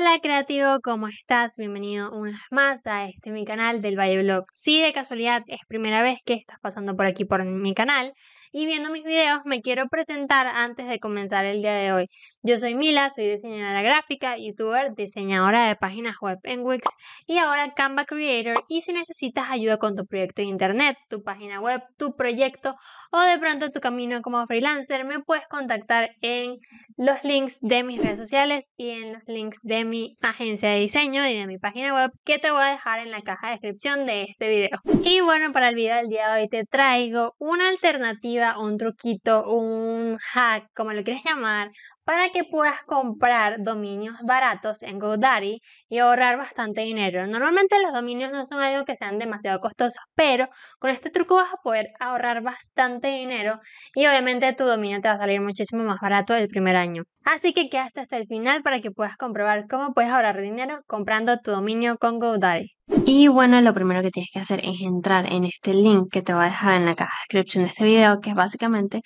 Hola creativo, ¿cómo estás? Bienvenido una vez más a este mi canal del Valle Blog. Si de casualidad es primera vez que estás pasando por aquí por mi canal, y viendo mis videos me quiero presentar antes de comenzar el día de hoy. Yo soy Mila, soy diseñadora gráfica, youtuber, diseñadora de páginas web en Wix y ahora Canva Creator y si necesitas ayuda con tu proyecto de internet, tu página web, tu proyecto o de pronto tu camino como freelancer, me puedes contactar en los links de mis redes sociales y en los links de mi agencia de diseño y de mi página web que te voy a dejar en la caja de descripción de este video. Y bueno, para el video del día de hoy te traigo una alternativa un truquito, un hack, como lo quieras llamar, para que puedas comprar dominios baratos en GoDaddy y ahorrar bastante dinero. Normalmente los dominios no son algo que sean demasiado costosos, pero con este truco vas a poder ahorrar bastante dinero y obviamente tu dominio te va a salir muchísimo más barato el primer año. Así que quédate hasta el final para que puedas comprobar cómo puedes ahorrar dinero comprando tu dominio con GoDaddy. Y bueno, lo primero que tienes que hacer es entrar en este link que te voy a dejar en la caja descripción de este video, que es básicamente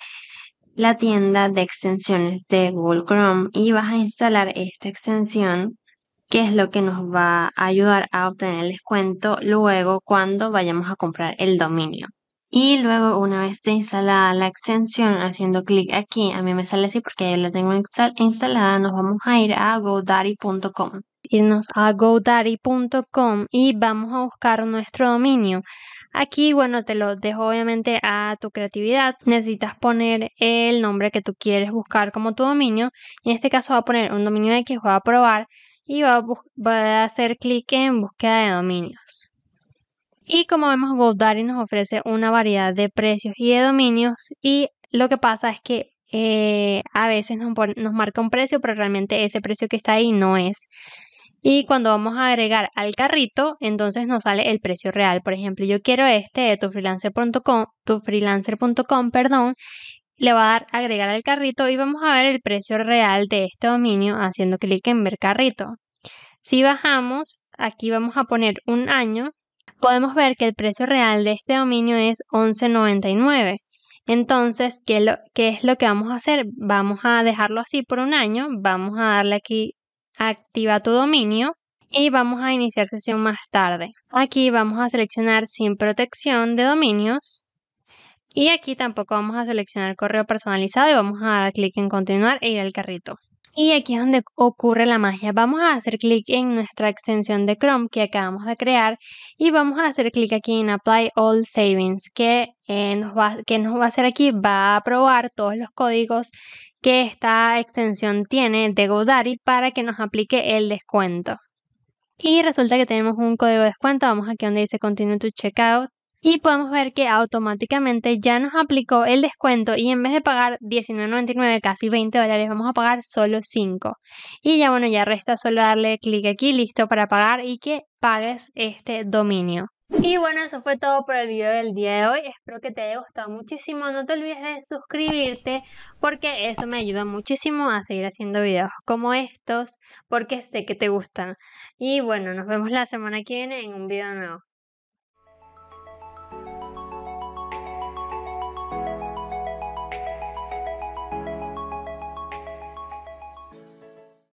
la tienda de extensiones de Google Chrome y vas a instalar esta extensión que es lo que nos va a ayudar a obtener el descuento luego cuando vayamos a comprar el dominio. Y luego una vez esté instalada la extensión haciendo clic aquí, a mí me sale así porque yo la tengo instalada, nos vamos a ir a godaddy.com. Irnos a godaddy.com y vamos a buscar nuestro dominio. Aquí, bueno, te lo dejo obviamente a tu creatividad. Necesitas poner el nombre que tú quieres buscar como tu dominio. en este caso va a poner un dominio X, voy a probar y va a, hacer clic en búsqueda de dominios. Y como vemos, GoDaddy nos ofrece una variedad de precios y de dominios. Y lo que pasa es que eh, a veces nos, nos, marca un precio, pero realmente ese precio que está ahí no es y cuando vamos a agregar al carrito, entonces nos sale el precio real. Por ejemplo, yo quiero este de tu freelancer.com, perdón, le va a dar agregar al carrito y vamos a ver el precio real de este dominio haciendo clic en ver carrito. Si bajamos, aquí vamos a poner un año, podemos ver que el precio real de este dominio es 11.99. Entonces, ¿qué ¿qué es lo que vamos a hacer? Vamos a dejarlo así por un año, vamos a darle aquí activa tu dominio y vamos a iniciar sesión más tarde. Aquí vamos a seleccionar sin protección de dominios y aquí tampoco vamos a seleccionar correo personalizado y vamos a dar clic en continuar e ir al carrito. Y aquí es donde ocurre la magia. Vamos a hacer clic en nuestra extensión de Chrome que acabamos de crear y vamos a hacer clic aquí en Apply All Savings que, eh, nos, va, nos va a hacer aquí, va a probar todos los códigos que esta extensión tiene de GoDaddy para que nos aplique el descuento. Y resulta que tenemos un código de descuento, vamos aquí donde dice Continue to Checkout y podemos ver que automáticamente ya nos aplicó el descuento y en vez de pagar 19.99, casi 20 dólares, vamos a pagar solo 5. Y ya bueno, ya resta solo darle clic aquí, listo para pagar y que pagues este dominio. Y bueno, eso fue todo por el video del día de hoy. Espero que te haya gustado muchísimo. No te olvides de suscribirte porque eso me ayuda muchísimo a seguir haciendo videos como estos porque sé que te gustan. Y bueno, nos vemos la semana que viene en un video nuevo.